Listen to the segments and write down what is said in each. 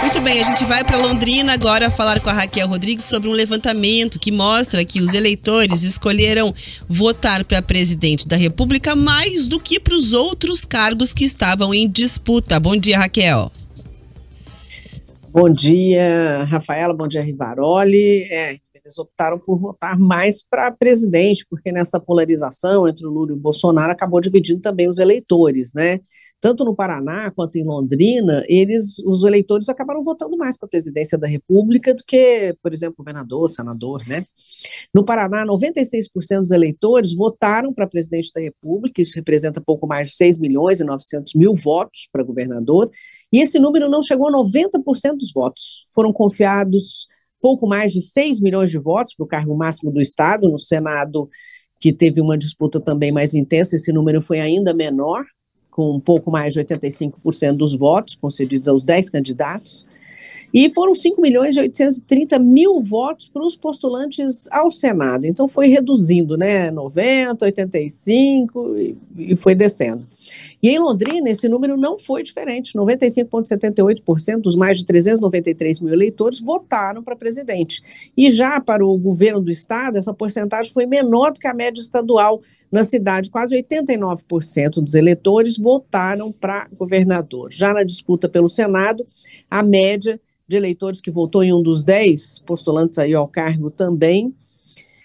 Muito bem, a gente vai para Londrina agora falar com a Raquel Rodrigues sobre um levantamento que mostra que os eleitores escolheram votar para presidente da República mais do que para os outros cargos que estavam em disputa. Bom dia, Raquel. Bom dia, Rafaela. Bom dia, Rivaroli. É, eles optaram por votar mais para presidente, porque nessa polarização entre o Lula e o Bolsonaro acabou dividindo também os eleitores, né? Tanto no Paraná quanto em Londrina, eles, os eleitores acabaram votando mais para a presidência da República do que, por exemplo, governador, senador, né? No Paraná, 96% dos eleitores votaram para presidente da República, isso representa pouco mais de 6 milhões e 900 mil votos para governador, e esse número não chegou a 90% dos votos. Foram confiados pouco mais de 6 milhões de votos para o cargo máximo do Estado, no Senado, que teve uma disputa também mais intensa, esse número foi ainda menor, com um pouco mais de 85% dos votos concedidos aos 10 candidatos. E foram 5 milhões e 830 mil votos para os postulantes ao Senado. Então foi reduzindo, né? 90, 85 e, e foi descendo. E em Londrina, esse número não foi diferente. 95,78% dos mais de 393 mil eleitores votaram para presidente. E já para o governo do estado, essa porcentagem foi menor do que a média estadual. Na cidade, quase 89% dos eleitores votaram para governador. Já na disputa pelo Senado, a média de eleitores que votou em um dos dez postulantes aí ao cargo também,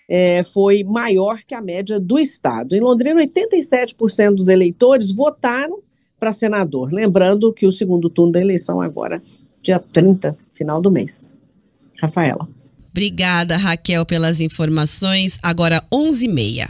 é, foi maior que a média do Estado. Em Londrina, 87% dos eleitores votaram para senador. Lembrando que o segundo turno da eleição agora, dia 30, final do mês. Rafaela. Obrigada, Raquel, pelas informações. Agora, 11h30.